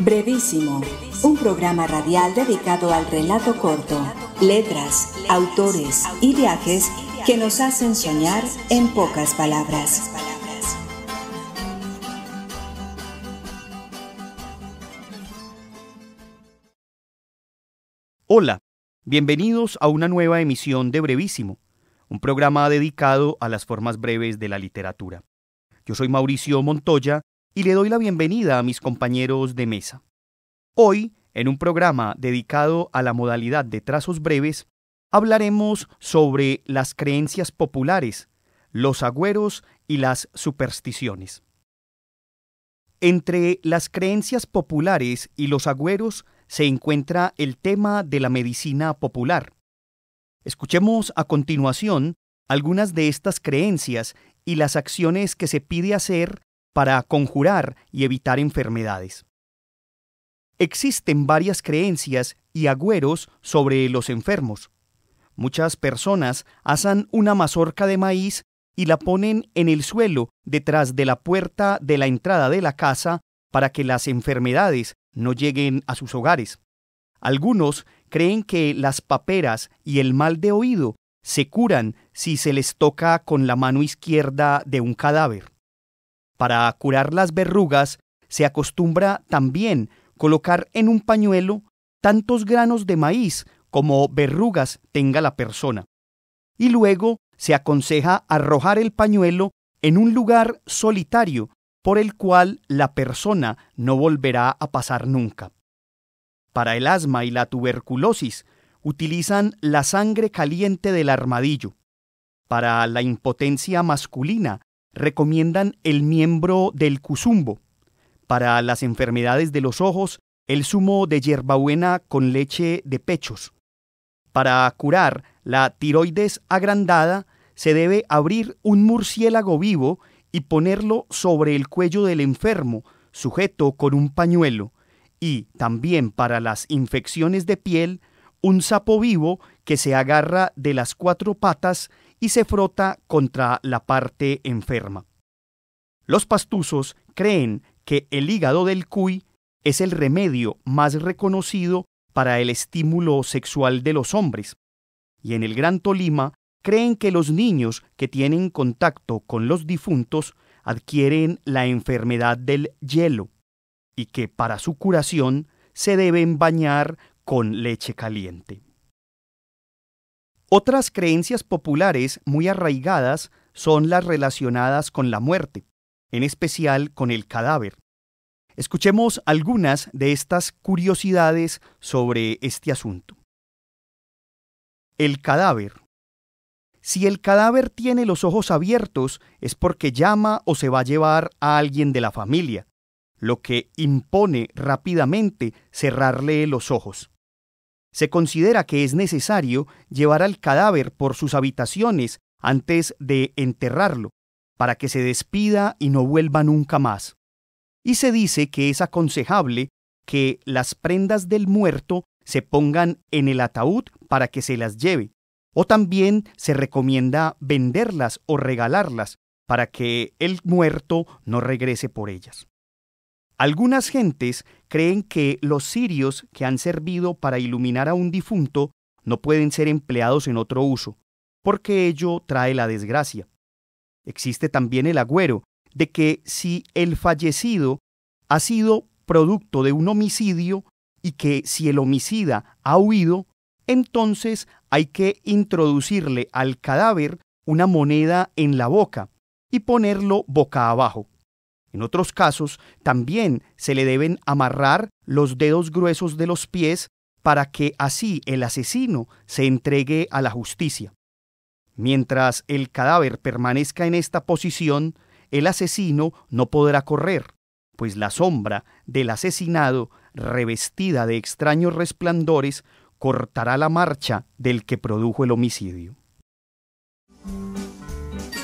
Brevísimo, un programa radial dedicado al relato corto, letras, autores y viajes que nos hacen soñar en pocas palabras. Hola, bienvenidos a una nueva emisión de Brevísimo, un programa dedicado a las formas breves de la literatura. Yo soy Mauricio Montoya y le doy la bienvenida a mis compañeros de mesa. Hoy, en un programa dedicado a la modalidad de trazos breves, hablaremos sobre las creencias populares, los agüeros y las supersticiones. Entre las creencias populares y los agüeros se encuentra el tema de la medicina popular. Escuchemos a continuación algunas de estas creencias y las acciones que se pide hacer para conjurar y evitar enfermedades. Existen varias creencias y agüeros sobre los enfermos. Muchas personas hacen una mazorca de maíz y la ponen en el suelo detrás de la puerta de la entrada de la casa para que las enfermedades no lleguen a sus hogares. Algunos creen que las paperas y el mal de oído se curan si se les toca con la mano izquierda de un cadáver. Para curar las verrugas se acostumbra también colocar en un pañuelo tantos granos de maíz como verrugas tenga la persona. Y luego se aconseja arrojar el pañuelo en un lugar solitario por el cual la persona no volverá a pasar nunca. Para el asma y la tuberculosis utilizan la sangre caliente del armadillo. Para la impotencia masculina recomiendan el miembro del cusumbo. Para las enfermedades de los ojos, el zumo de hierbabuena con leche de pechos. Para curar la tiroides agrandada, se debe abrir un murciélago vivo y ponerlo sobre el cuello del enfermo, sujeto con un pañuelo, y también para las infecciones de piel, un sapo vivo que se agarra de las cuatro patas y se frota contra la parte enferma. Los pastuzos creen que el hígado del cuy es el remedio más reconocido para el estímulo sexual de los hombres, y en el Gran Tolima creen que los niños que tienen contacto con los difuntos adquieren la enfermedad del hielo y que para su curación se deben bañar con leche caliente. Otras creencias populares muy arraigadas son las relacionadas con la muerte, en especial con el cadáver. Escuchemos algunas de estas curiosidades sobre este asunto. El cadáver. Si el cadáver tiene los ojos abiertos es porque llama o se va a llevar a alguien de la familia, lo que impone rápidamente cerrarle los ojos. Se considera que es necesario llevar al cadáver por sus habitaciones antes de enterrarlo, para que se despida y no vuelva nunca más. Y se dice que es aconsejable que las prendas del muerto se pongan en el ataúd para que se las lleve, o también se recomienda venderlas o regalarlas para que el muerto no regrese por ellas. Algunas gentes creen que los cirios que han servido para iluminar a un difunto no pueden ser empleados en otro uso, porque ello trae la desgracia. Existe también el agüero de que si el fallecido ha sido producto de un homicidio y que si el homicida ha huido, entonces hay que introducirle al cadáver una moneda en la boca y ponerlo boca abajo. En otros casos, también se le deben amarrar los dedos gruesos de los pies para que así el asesino se entregue a la justicia. Mientras el cadáver permanezca en esta posición, el asesino no podrá correr, pues la sombra del asesinado, revestida de extraños resplandores, cortará la marcha del que produjo el homicidio.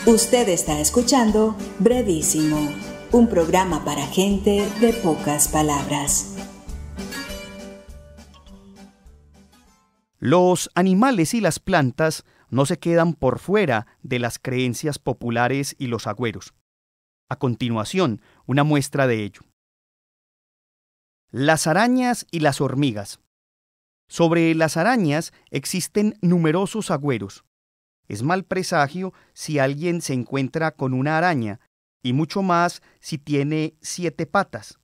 Usted está escuchando Brevísimo un programa para gente de pocas palabras. Los animales y las plantas no se quedan por fuera de las creencias populares y los agüeros. A continuación, una muestra de ello. Las arañas y las hormigas. Sobre las arañas existen numerosos agüeros. Es mal presagio si alguien se encuentra con una araña, y mucho más si tiene siete patas.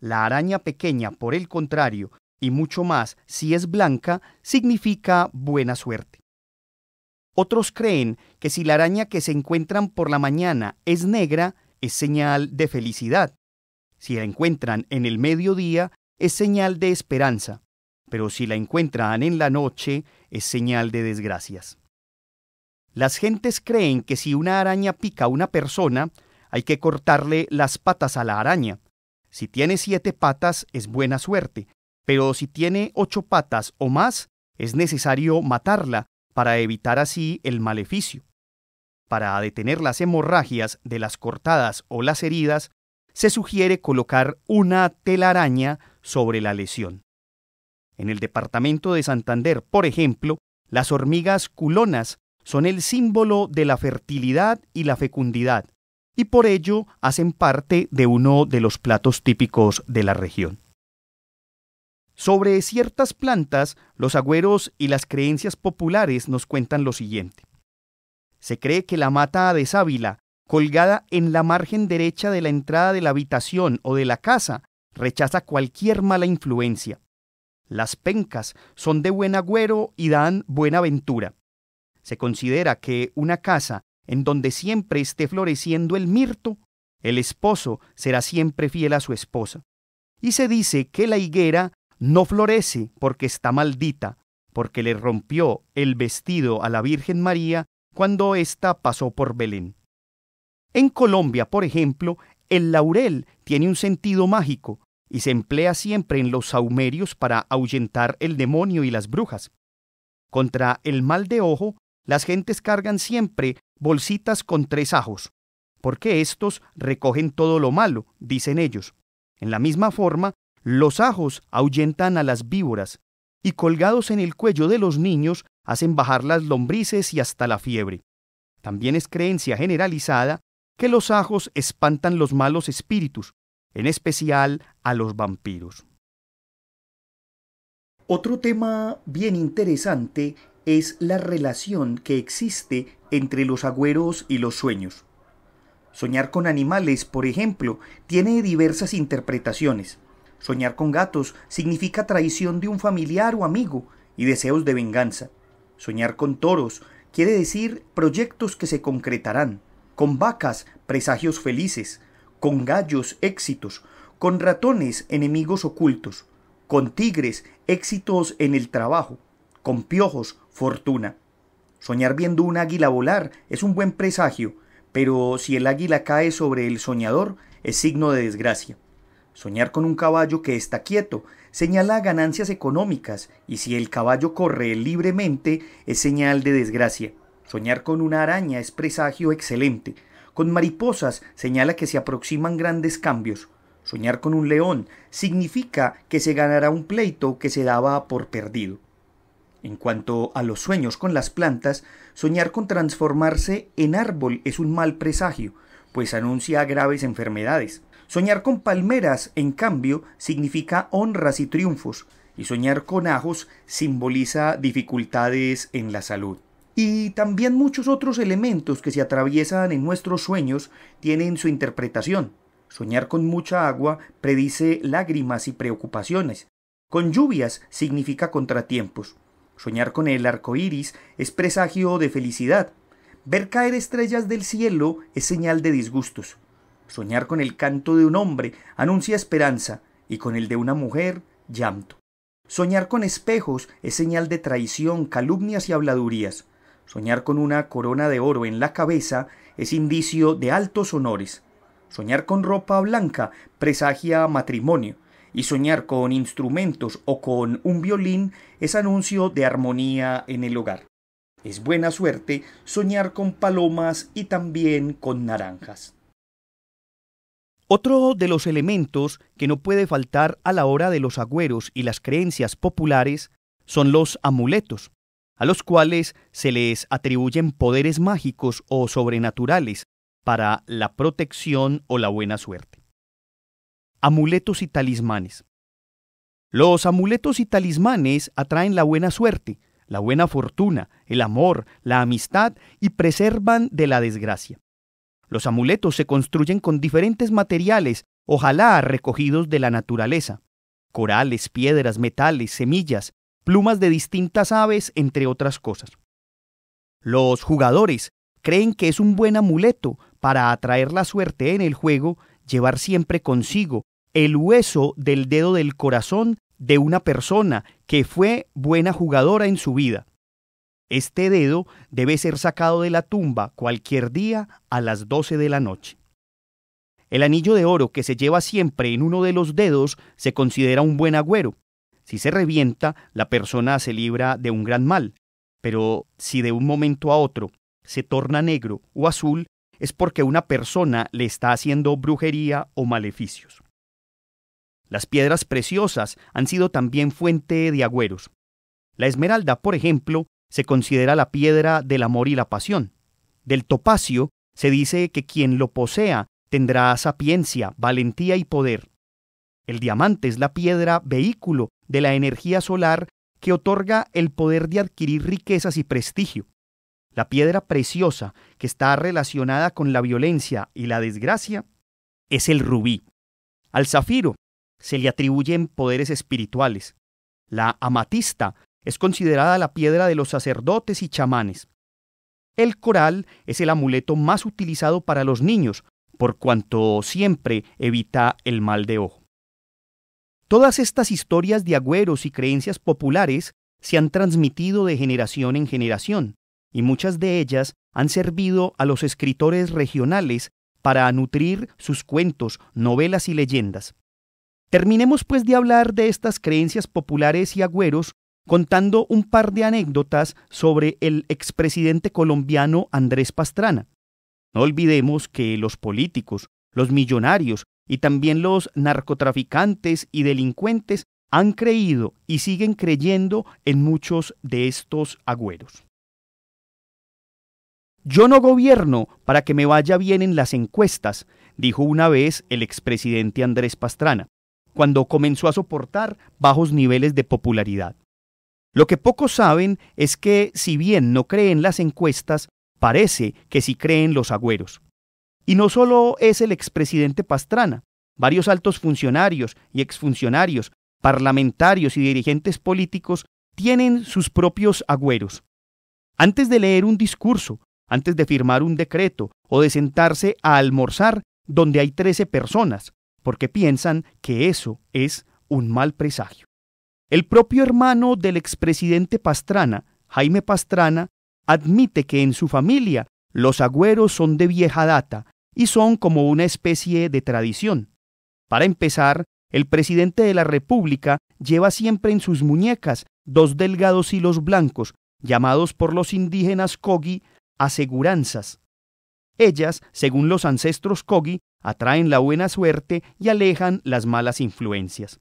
La araña pequeña, por el contrario, y mucho más si es blanca, significa buena suerte. Otros creen que si la araña que se encuentran por la mañana es negra, es señal de felicidad. Si la encuentran en el mediodía, es señal de esperanza, pero si la encuentran en la noche, es señal de desgracias. Las gentes creen que si una araña pica a una persona, hay que cortarle las patas a la araña. Si tiene siete patas es buena suerte, pero si tiene ocho patas o más, es necesario matarla para evitar así el maleficio. Para detener las hemorragias de las cortadas o las heridas, se sugiere colocar una telaraña sobre la lesión. En el departamento de Santander, por ejemplo, las hormigas culonas son el símbolo de la fertilidad y la fecundidad y por ello hacen parte de uno de los platos típicos de la región. Sobre ciertas plantas, los agüeros y las creencias populares nos cuentan lo siguiente. Se cree que la mata de sábila, colgada en la margen derecha de la entrada de la habitación o de la casa, rechaza cualquier mala influencia. Las pencas son de buen agüero y dan buena ventura. Se considera que una casa en donde siempre esté floreciendo el mirto, el esposo será siempre fiel a su esposa. Y se dice que la higuera no florece porque está maldita, porque le rompió el vestido a la Virgen María cuando ésta pasó por Belén. En Colombia, por ejemplo, el laurel tiene un sentido mágico y se emplea siempre en los saumerios para ahuyentar el demonio y las brujas. Contra el mal de ojo las gentes cargan siempre bolsitas con tres ajos, porque estos recogen todo lo malo, dicen ellos. En la misma forma, los ajos ahuyentan a las víboras, y colgados en el cuello de los niños hacen bajar las lombrices y hasta la fiebre. También es creencia generalizada que los ajos espantan los malos espíritus, en especial a los vampiros. Otro tema bien interesante es la relación que existe entre los agüeros y los sueños. Soñar con animales, por ejemplo, tiene diversas interpretaciones. Soñar con gatos significa traición de un familiar o amigo y deseos de venganza. Soñar con toros quiere decir proyectos que se concretarán. Con vacas, presagios felices. Con gallos, éxitos. Con ratones, enemigos ocultos. Con tigres, éxitos en el trabajo. Con piojos, Fortuna. Soñar viendo un águila volar es un buen presagio, pero si el águila cae sobre el soñador, es signo de desgracia. Soñar con un caballo que está quieto señala ganancias económicas, y si el caballo corre libremente, es señal de desgracia. Soñar con una araña es presagio excelente. Con mariposas señala que se aproximan grandes cambios. Soñar con un león significa que se ganará un pleito que se daba por perdido. En cuanto a los sueños con las plantas, soñar con transformarse en árbol es un mal presagio, pues anuncia graves enfermedades. Soñar con palmeras, en cambio, significa honras y triunfos, y soñar con ajos simboliza dificultades en la salud. Y también muchos otros elementos que se atraviesan en nuestros sueños tienen su interpretación. Soñar con mucha agua predice lágrimas y preocupaciones. Con lluvias significa contratiempos. Soñar con el arco iris es presagio de felicidad. Ver caer estrellas del cielo es señal de disgustos. Soñar con el canto de un hombre anuncia esperanza y con el de una mujer llanto. Soñar con espejos es señal de traición, calumnias y habladurías. Soñar con una corona de oro en la cabeza es indicio de altos honores. Soñar con ropa blanca presagia matrimonio y soñar con instrumentos o con un violín es anuncio de armonía en el hogar. Es buena suerte soñar con palomas y también con naranjas. Otro de los elementos que no puede faltar a la hora de los agüeros y las creencias populares son los amuletos, a los cuales se les atribuyen poderes mágicos o sobrenaturales para la protección o la buena suerte. Amuletos y talismanes. Los amuletos y talismanes atraen la buena suerte, la buena fortuna, el amor, la amistad y preservan de la desgracia. Los amuletos se construyen con diferentes materiales, ojalá recogidos de la naturaleza. Corales, piedras, metales, semillas, plumas de distintas aves, entre otras cosas. Los jugadores creen que es un buen amuleto para atraer la suerte en el juego llevar siempre consigo el hueso del dedo del corazón de una persona que fue buena jugadora en su vida. Este dedo debe ser sacado de la tumba cualquier día a las doce de la noche. El anillo de oro que se lleva siempre en uno de los dedos se considera un buen agüero. Si se revienta, la persona se libra de un gran mal, pero si de un momento a otro se torna negro o azul, es porque una persona le está haciendo brujería o maleficios. Las piedras preciosas han sido también fuente de agüeros. La esmeralda, por ejemplo, se considera la piedra del amor y la pasión. Del topacio se dice que quien lo posea tendrá sapiencia, valentía y poder. El diamante es la piedra vehículo de la energía solar que otorga el poder de adquirir riquezas y prestigio la piedra preciosa que está relacionada con la violencia y la desgracia, es el rubí. Al zafiro se le atribuyen poderes espirituales. La amatista es considerada la piedra de los sacerdotes y chamanes. El coral es el amuleto más utilizado para los niños, por cuanto siempre evita el mal de ojo. Todas estas historias de agüeros y creencias populares se han transmitido de generación en generación, y muchas de ellas han servido a los escritores regionales para nutrir sus cuentos, novelas y leyendas. Terminemos pues de hablar de estas creencias populares y agüeros contando un par de anécdotas sobre el expresidente colombiano Andrés Pastrana. No olvidemos que los políticos, los millonarios y también los narcotraficantes y delincuentes han creído y siguen creyendo en muchos de estos agüeros. Yo no gobierno para que me vaya bien en las encuestas, dijo una vez el expresidente Andrés Pastrana, cuando comenzó a soportar bajos niveles de popularidad. Lo que pocos saben es que, si bien no creen las encuestas, parece que sí creen los agüeros. Y no solo es el expresidente Pastrana, varios altos funcionarios y exfuncionarios, parlamentarios y dirigentes políticos tienen sus propios agüeros. Antes de leer un discurso, antes de firmar un decreto o de sentarse a almorzar donde hay 13 personas, porque piensan que eso es un mal presagio. El propio hermano del expresidente Pastrana, Jaime Pastrana, admite que en su familia los agüeros son de vieja data y son como una especie de tradición. Para empezar, el presidente de la República lleva siempre en sus muñecas dos delgados hilos blancos, llamados por los indígenas kogi aseguranzas. Ellas, según los ancestros Kogi, atraen la buena suerte y alejan las malas influencias.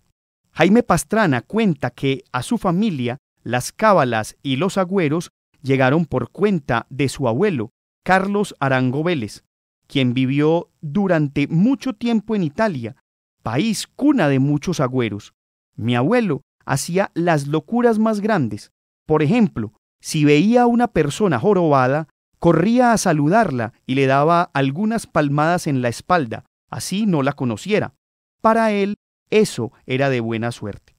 Jaime Pastrana cuenta que a su familia las cábalas y los agüeros llegaron por cuenta de su abuelo, Carlos Arango Vélez, quien vivió durante mucho tiempo en Italia, país cuna de muchos agüeros. Mi abuelo hacía las locuras más grandes. Por ejemplo, si veía a una persona jorobada, Corría a saludarla y le daba algunas palmadas en la espalda, así no la conociera. Para él, eso era de buena suerte.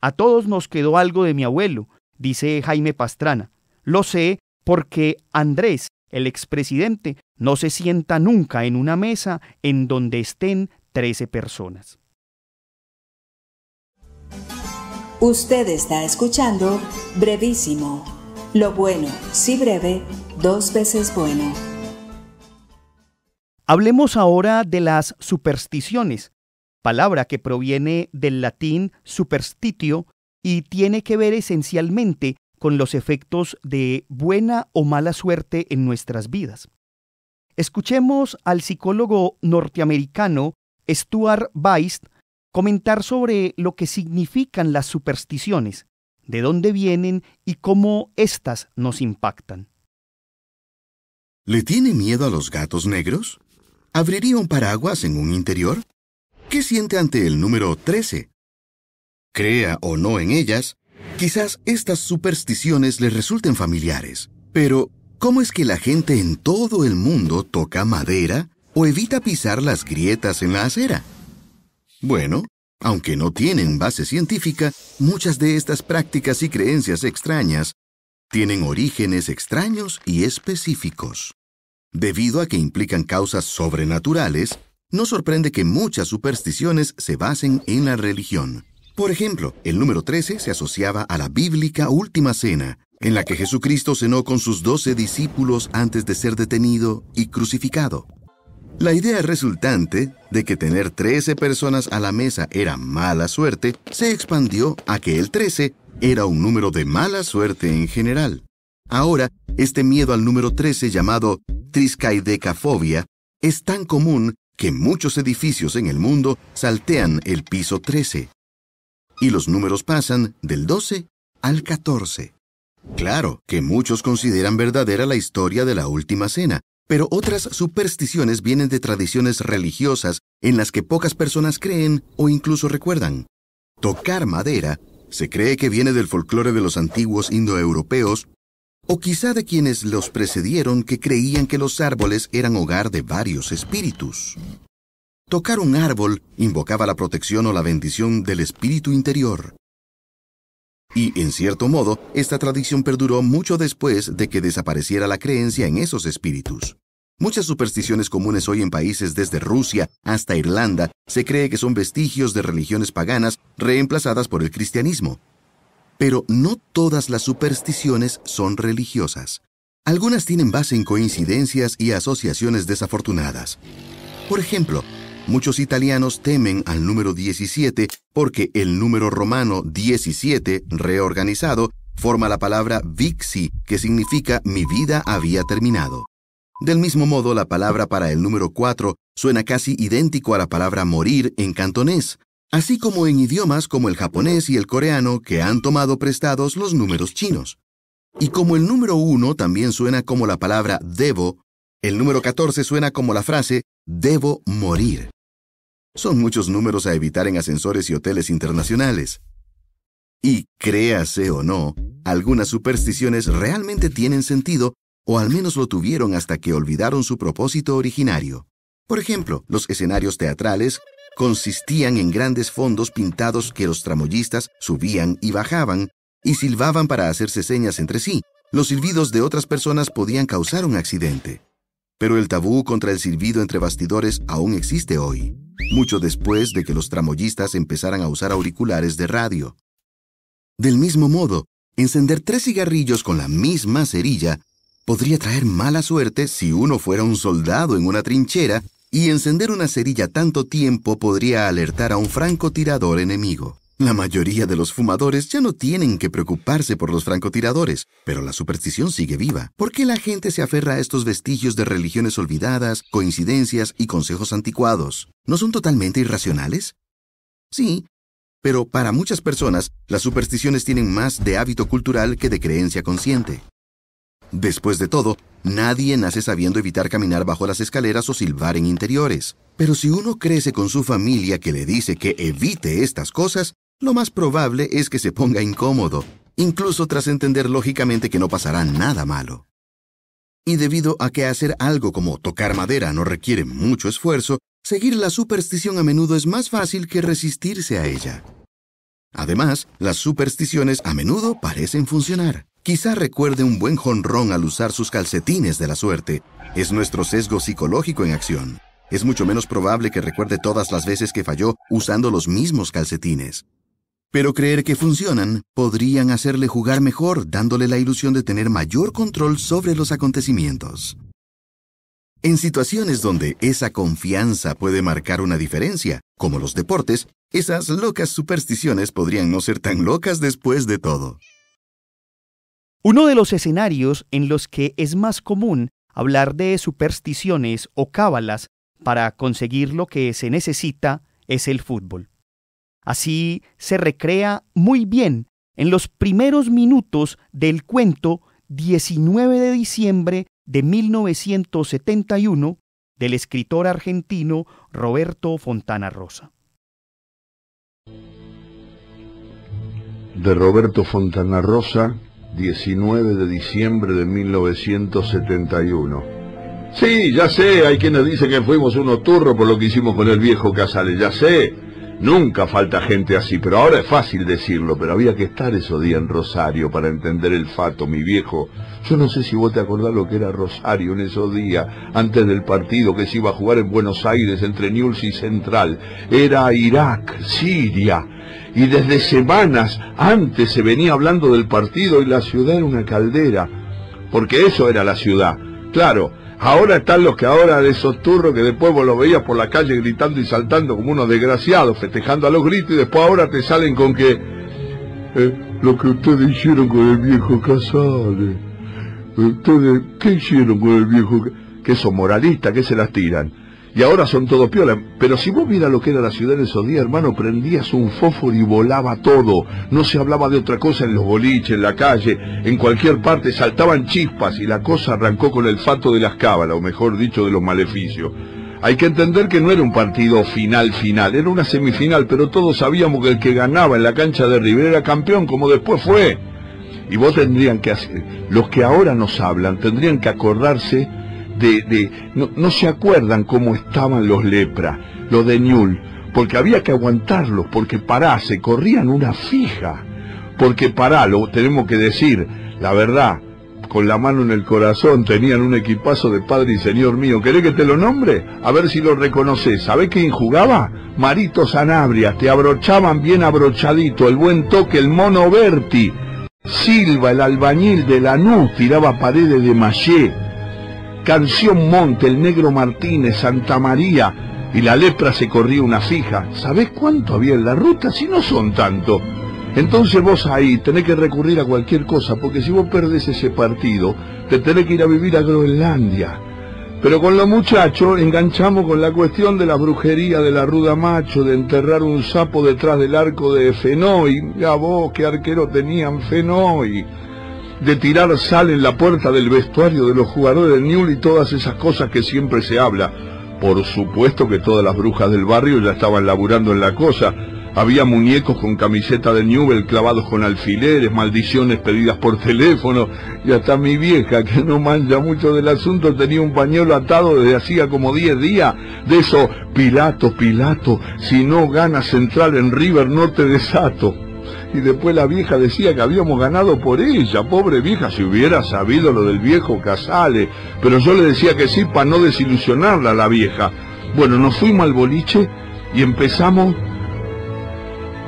A todos nos quedó algo de mi abuelo, dice Jaime Pastrana. Lo sé porque Andrés, el expresidente, no se sienta nunca en una mesa en donde estén 13 personas. Usted está escuchando Brevísimo. Lo bueno, si breve, dos veces bueno. Hablemos ahora de las supersticiones, palabra que proviene del latín superstitio y tiene que ver esencialmente con los efectos de buena o mala suerte en nuestras vidas. Escuchemos al psicólogo norteamericano Stuart Weist comentar sobre lo que significan las supersticiones, de dónde vienen y cómo éstas nos impactan. ¿Le tiene miedo a los gatos negros? ¿Abriría un paraguas en un interior? ¿Qué siente ante el número 13? Crea o no en ellas, quizás estas supersticiones le resulten familiares, pero ¿cómo es que la gente en todo el mundo toca madera o evita pisar las grietas en la acera? Bueno, aunque no tienen base científica, muchas de estas prácticas y creencias extrañas tienen orígenes extraños y específicos. Debido a que implican causas sobrenaturales, no sorprende que muchas supersticiones se basen en la religión. Por ejemplo, el número 13 se asociaba a la bíblica Última Cena, en la que Jesucristo cenó con sus doce discípulos antes de ser detenido y crucificado. La idea resultante de que tener 13 personas a la mesa era mala suerte se expandió a que el 13 era un número de mala suerte en general. Ahora, este miedo al número 13 llamado triskaidecafobia es tan común que muchos edificios en el mundo saltean el piso 13. Y los números pasan del 12 al 14. Claro que muchos consideran verdadera la historia de la Última Cena, pero otras supersticiones vienen de tradiciones religiosas en las que pocas personas creen o incluso recuerdan. Tocar madera se cree que viene del folclore de los antiguos indoeuropeos o quizá de quienes los precedieron que creían que los árboles eran hogar de varios espíritus. Tocar un árbol invocaba la protección o la bendición del espíritu interior. Y, en cierto modo, esta tradición perduró mucho después de que desapareciera la creencia en esos espíritus. Muchas supersticiones comunes hoy en países desde Rusia hasta Irlanda se cree que son vestigios de religiones paganas reemplazadas por el cristianismo, pero no todas las supersticiones son religiosas. Algunas tienen base en coincidencias y asociaciones desafortunadas. Por ejemplo, muchos italianos temen al número 17 porque el número romano 17, reorganizado, forma la palabra vixi, que significa mi vida había terminado. Del mismo modo, la palabra para el número 4 suena casi idéntico a la palabra morir en cantonés, así como en idiomas como el japonés y el coreano que han tomado prestados los números chinos. Y como el número 1 también suena como la palabra debo, el número 14 suena como la frase debo morir. Son muchos números a evitar en ascensores y hoteles internacionales. Y créase o no, algunas supersticiones realmente tienen sentido, o al menos lo tuvieron hasta que olvidaron su propósito originario. Por ejemplo, los escenarios teatrales consistían en grandes fondos pintados que los tramoyistas subían y bajaban y silbaban para hacerse señas entre sí. Los silbidos de otras personas podían causar un accidente. Pero el tabú contra el silbido entre bastidores aún existe hoy, mucho después de que los tramoyistas empezaran a usar auriculares de radio. Del mismo modo, encender tres cigarrillos con la misma cerilla podría traer mala suerte si uno fuera un soldado en una trinchera y encender una cerilla tanto tiempo podría alertar a un francotirador enemigo. La mayoría de los fumadores ya no tienen que preocuparse por los francotiradores, pero la superstición sigue viva. ¿Por qué la gente se aferra a estos vestigios de religiones olvidadas, coincidencias y consejos anticuados? ¿No son totalmente irracionales? Sí, pero para muchas personas, las supersticiones tienen más de hábito cultural que de creencia consciente. Después de todo, Nadie nace sabiendo evitar caminar bajo las escaleras o silbar en interiores. Pero si uno crece con su familia que le dice que evite estas cosas, lo más probable es que se ponga incómodo, incluso tras entender lógicamente que no pasará nada malo. Y debido a que hacer algo como tocar madera no requiere mucho esfuerzo, seguir la superstición a menudo es más fácil que resistirse a ella. Además, las supersticiones a menudo parecen funcionar. Quizá recuerde un buen jonrón al usar sus calcetines de la suerte. Es nuestro sesgo psicológico en acción. Es mucho menos probable que recuerde todas las veces que falló usando los mismos calcetines. Pero creer que funcionan podrían hacerle jugar mejor, dándole la ilusión de tener mayor control sobre los acontecimientos. En situaciones donde esa confianza puede marcar una diferencia, como los deportes, esas locas supersticiones podrían no ser tan locas después de todo. Uno de los escenarios en los que es más común hablar de supersticiones o cábalas para conseguir lo que se necesita es el fútbol. Así se recrea muy bien en los primeros minutos del cuento 19 de diciembre de 1971 del escritor argentino Roberto Fontana Rosa. De Roberto Fontana Rosa, 19 de diciembre de 1971. Sí, ya sé, hay quienes dicen que fuimos unos turros por lo que hicimos con el viejo Casales, ya sé. Nunca falta gente así, pero ahora es fácil decirlo, pero había que estar esos días en Rosario para entender el fato, mi viejo. Yo no sé si vos te acordás lo que era Rosario en esos días, antes del partido que se iba a jugar en Buenos Aires entre Newell's y Central. Era Irak, Siria y desde semanas antes se venía hablando del partido y la ciudad era una caldera, porque eso era la ciudad. Claro, ahora están los que ahora de esos turros que después vos los veías por la calle gritando y saltando como unos desgraciados, festejando a los gritos, y después ahora te salen con que eh, lo que ustedes hicieron con el viejo casale ustedes, ¿qué hicieron con el viejo Que son moralistas, que se las tiran. Y ahora son todo piola. Pero si vos viera lo que era la ciudad en esos días, hermano, prendías un fósforo y volaba todo. No se hablaba de otra cosa en los boliches, en la calle, en cualquier parte. Saltaban chispas y la cosa arrancó con el fato de las cábalas, o mejor dicho, de los maleficios. Hay que entender que no era un partido final final, era una semifinal, pero todos sabíamos que el que ganaba en la cancha de River era campeón, como después fue. Y vos tendrían que hacer, los que ahora nos hablan, tendrían que acordarse de, no, se acuerdan cómo estaban los lepra, los de Ñul, porque había que aguantarlos, porque pará, se corrían una fija, porque pará, lo tenemos que decir, la verdad, con la mano en el corazón, tenían un equipazo de padre y señor mío. ¿Querés que te lo nombre? A ver si lo reconoces. ¿Sabés quién jugaba? Marito Sanabria, te abrochaban bien abrochadito, el buen toque, el mono Berti. Silva, el albañil de Lanús, tiraba paredes de mallé. Canción Monte, el Negro Martínez, Santa María, y la lepra se corría una fija. ¿Sabés cuánto había en la ruta? Si no son tanto. Entonces vos ahí tenés que recurrir a cualquier cosa, porque si vos perdés ese partido, te tenés que ir a vivir a Groenlandia. Pero con los muchachos enganchamos con la cuestión de la brujería de la ruda macho, de enterrar un sapo detrás del arco de Fenoy. Ya vos, qué arquero tenían Fenoy de tirar sal en la puerta del vestuario de los jugadores de Newell y todas esas cosas que siempre se habla. Por supuesto que todas las brujas del barrio ya estaban laburando en la cosa. Había muñecos con camiseta de Newell clavados con alfileres, maldiciones pedidas por teléfono, y hasta mi vieja, que no mancha mucho del asunto, tenía un pañuelo atado desde hacía como 10 días. De eso, Pilato, Pilato, si no gana central en River no te desato y después la vieja decía que habíamos ganado por ella. Pobre vieja, si hubiera sabido lo del viejo Casale. Pero yo le decía que sí para no desilusionarla la vieja. Bueno, nos fuimos al boliche y empezamos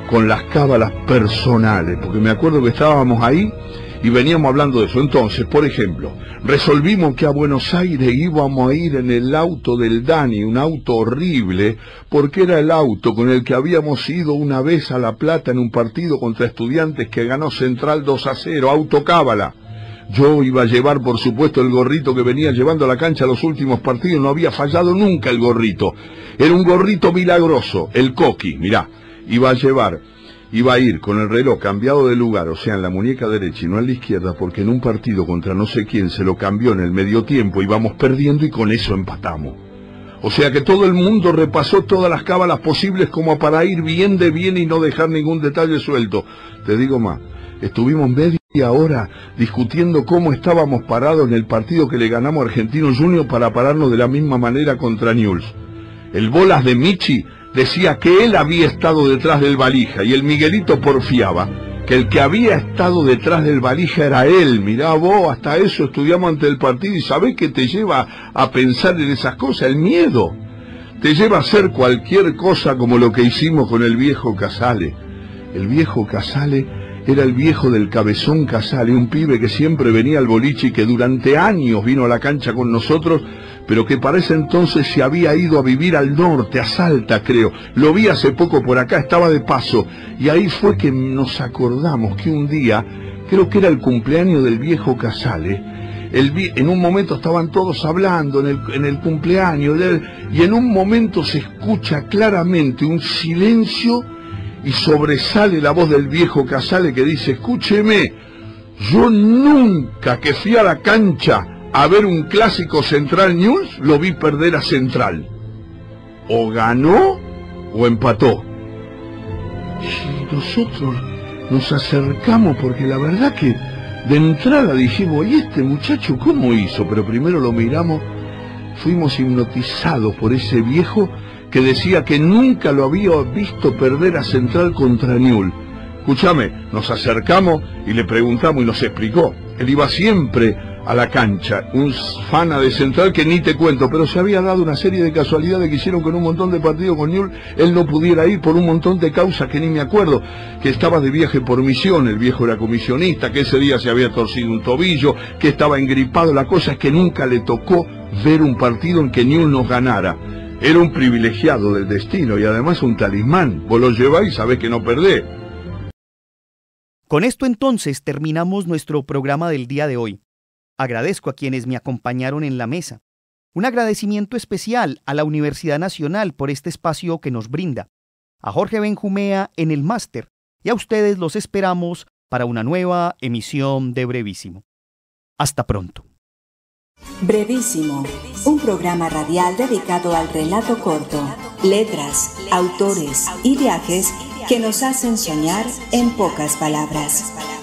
con las cábalas personales, porque me acuerdo que estábamos ahí y veníamos hablando de eso. Entonces, por ejemplo, resolvimos que a Buenos Aires íbamos a ir en el auto del Dani, un auto horrible, porque era el auto con el que habíamos ido una vez a La Plata en un partido contra estudiantes que ganó Central 2 a 0, cábala. Yo iba a llevar, por supuesto, el gorrito que venía llevando a la cancha los últimos partidos, no había fallado nunca el gorrito. Era un gorrito milagroso, el coqui, mirá, iba a llevar iba a ir con el reloj cambiado de lugar, o sea, en la muñeca derecha y no en la izquierda, porque en un partido contra no sé quién se lo cambió en el medio tiempo y perdiendo y con eso empatamos. O sea que todo el mundo repasó todas las cábalas posibles como para ir bien de bien y no dejar ningún detalle suelto. Te digo más, estuvimos media hora discutiendo cómo estábamos parados en el partido que le ganamos a Argentino Junior para pararnos de la misma manera contra News. El bolas de Michi decía que él había estado detrás del valija y el Miguelito porfiaba que el que había estado detrás del valija era él. Mirá vos, hasta eso estudiamos ante el partido y sabés que te lleva a pensar en esas cosas, el miedo. Te lleva a hacer cualquier cosa como lo que hicimos con el viejo Casale. El viejo Casale era el viejo del cabezón Casale, un pibe que siempre venía al boliche y que durante años vino a la cancha con nosotros pero que para ese entonces se había ido a vivir al norte, a Salta creo. Lo vi hace poco por acá, estaba de paso, y ahí fue que nos acordamos que un día, creo que era el cumpleaños del viejo Casale, en un momento estaban todos hablando en el, en el cumpleaños de él, y en un momento se escucha claramente un silencio y sobresale la voz del viejo Casale que dice, escúcheme, yo nunca que fui a la cancha a ver un clásico Central News, lo vi perder a Central. O ganó o empató. Y nosotros nos acercamos porque la verdad que de entrada dijimos, ¿y este muchacho cómo hizo? Pero primero lo miramos, fuimos hipnotizados por ese viejo que decía que nunca lo había visto perder a Central contra Newell. Escúchame, nos acercamos y le preguntamos y nos explicó. Él iba siempre a la cancha, un fana de central que ni te cuento, pero se había dado una serie de casualidades que hicieron en un montón de partidos con Newell, él no pudiera ir por un montón de causas que ni me acuerdo, que estaba de viaje por misión, el viejo era comisionista, que ese día se había torcido un tobillo, que estaba engripado, la cosa es que nunca le tocó ver un partido en que Newell no ganara. Era un privilegiado del destino y además un talismán, vos lo lleváis y sabés que no perdés. Con esto entonces terminamos nuestro programa del día de hoy. Agradezco a quienes me acompañaron en la mesa. Un agradecimiento especial a la Universidad Nacional por este espacio que nos brinda, a Jorge Benjumea en el máster y a ustedes los esperamos para una nueva emisión de Brevísimo. Hasta pronto. Brevísimo, un programa radial dedicado al relato corto, letras, autores y viajes que nos hacen soñar en pocas palabras.